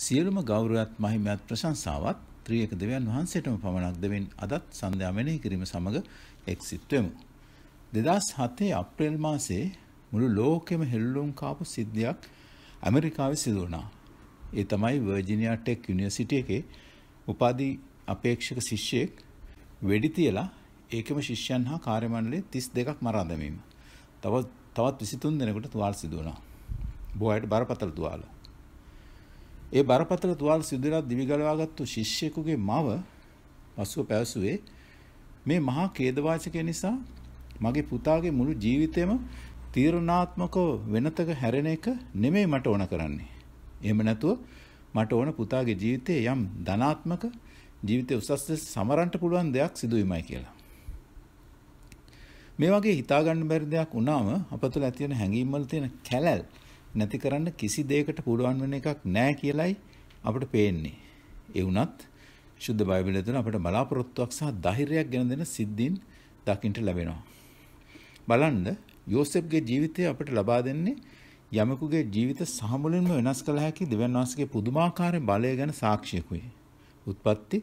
සියලුම ගෞරවයත් මහිමයත් ප්‍රශංසාවත් ත්‍රියක දෙවියන් වහන්සේටම පමණක් දෙමින් අදත් සන්ධ්‍යා මෙනෙහි කිරීම සමග එක්සිට් වෙමු. 2007 අප්‍රේල් මාසයේ මුළු ලෝකෙම හෙල්ලුම් කාපු සිද්ධියක් ඇමරිකාවේ සිදු වුණා. ඒ තමයි වර්ජිනියා ටෙක් යුනිවර්සිටි එකේ උපාධි අපේක්ෂක ශිෂ්‍යයෙක් වෙඩි තියලා ඒකම ශිෂ්‍යයන් හා කාර්යමණ්ඩලයේ 32ක් මරා දැමීම. තවත් තවත් 23 දෙනෙකුට තුවාල සිදු වුණා. බොහෝ අයට බරපතල තුවාල. ඒ බරපතල තුවාල සිදුවෙලා දිවිගලවාගත්තු ශිෂ්‍යයෙකුගේ මව පසුව පැවසුවේ මේ මහා ඛේදවාචකය නිසා මගේ පුතාගේ මුළු ජීවිතේම තීරණාත්මකව වෙනතක හැරෙන එක නෙමෙයි මට ඕන කරන්නේ. එහෙම නැතුව මට ඕන පුතාගේ ජීවිතේ යම් ධනාත්මක ජීවිතය උසස් ලෙස සමරන්න පුළුවන් දෙයක් සිදු වීමයි කියලා. මේ වගේ හිතාගන්න බැරි දෙයක් වුණාම අප තුළ ඇති වෙන හැඟීම් වල තියෙන කැලැල් නැති කරන්න කිසි දෙයකට පුළුවන් වෙන එකක් නැහැ කියලයි අපිට පේන්නේ. ඒ වුණත් ශුද්ධ බයිබලය තුන අපිට බලාපොරොත්තුවක් සහ ධෛර්යයක් ගෙන දෙන සිද්ධීන් දකින්න ලැබෙනවා. බලන්න යෝසෙෆ්ගේ ජීවිතය අපිට ලබා දෙන්නේ යමෙකුගේ ජීවිත සහමුලින්ම වෙනස් කළ හැකි දෙවියන් වහන්සේගේ පුදුමාකාර බලය ගැන සාක්ෂියකුයි. උත්පත්ති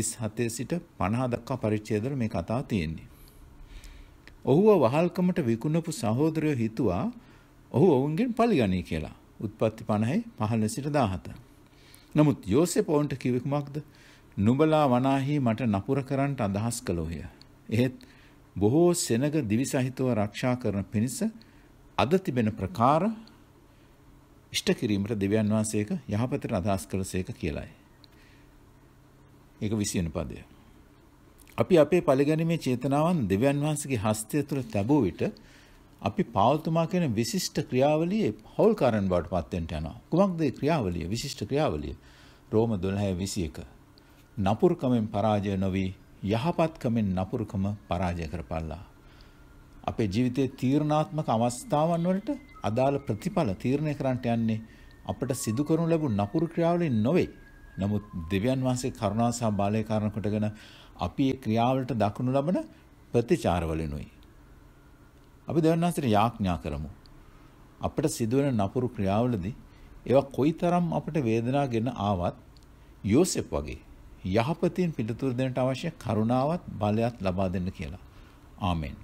37 සිට 50 දක්වා පරිච්ඡේදවල මේ කතාව තියෙන්නේ. ඔහුව වහල්කමට විකුණපු සහෝදරයෝ හිතුවා ඔහු ඔවුන්ගෙන් පලිගනී කියලා උත්පත්ති පණහේ පහළ සිට දාහත. නමුත් යෝසෙප ඔවුන්ට කිවකුමක්ද නුබලා වනාහි මට නපුර කරන්නට අදහස් කළෝය. එහෙත් බොහෝ සෙනග දිවිසහිතව රක්ෂා කරන පිණිස අද තිබෙන ප්‍රකාර ඉෂ්ට කිරීමට දෙවියන් වහන්සේක යහපතට අදහස් කළසේක කියලයි. ඒක විසියන පදය. අපි අපේ පලිගැනීමේ චේතනාවන් දෙවියන් වහන්සේගේ හස්තය තුළ තැබූ විට අපි පාවතුමා කියන විශිෂ්ට ක්‍රියාවලියේ හවුල්කාරන් බවට පත්වෙන්ට යනවා. කුමක්ද ඒ ක්‍රියාවලිය? විශිෂ්ට ක්‍රියාවලිය. රෝම 12:21. නපුරුකමෙන් පරාජය නොවි යහපත්කමෙන් නපුරුකම පරාජය කරපල්ලා. අපේ ජීවිතයේ තීරණාත්මක අවස්ථාවන් වලට අදාළ ප්‍රතිඵල තීරණය කරන්නට යන්නේ අපට සිදු කරනු ලැබුණු නපුරු ක්‍රියාවලින් නොවේ. නමුත් දෙවියන් වහන්සේ කරුණා සහ බාලය කාරණ කොටගෙන අපි ඒ ක්‍රියාවලට දක්වනු ලබන ප්‍රතිචාරවලිනුයි. අපි දෙවන්නාන්සේට යාඥා කරමු. අපට සිදුවන නපුරු ක්‍රියාවලදී ඒවා කොයිතරම් අපට වේදනාව ගෙන ආවත් යෝසෙෆ් වගේ යහපතින් පිළිතුරු දෙන්නට අවශ්‍ය කරුණාවත් බලයත් ලබා දෙන්න කියලා. ආමෙන්.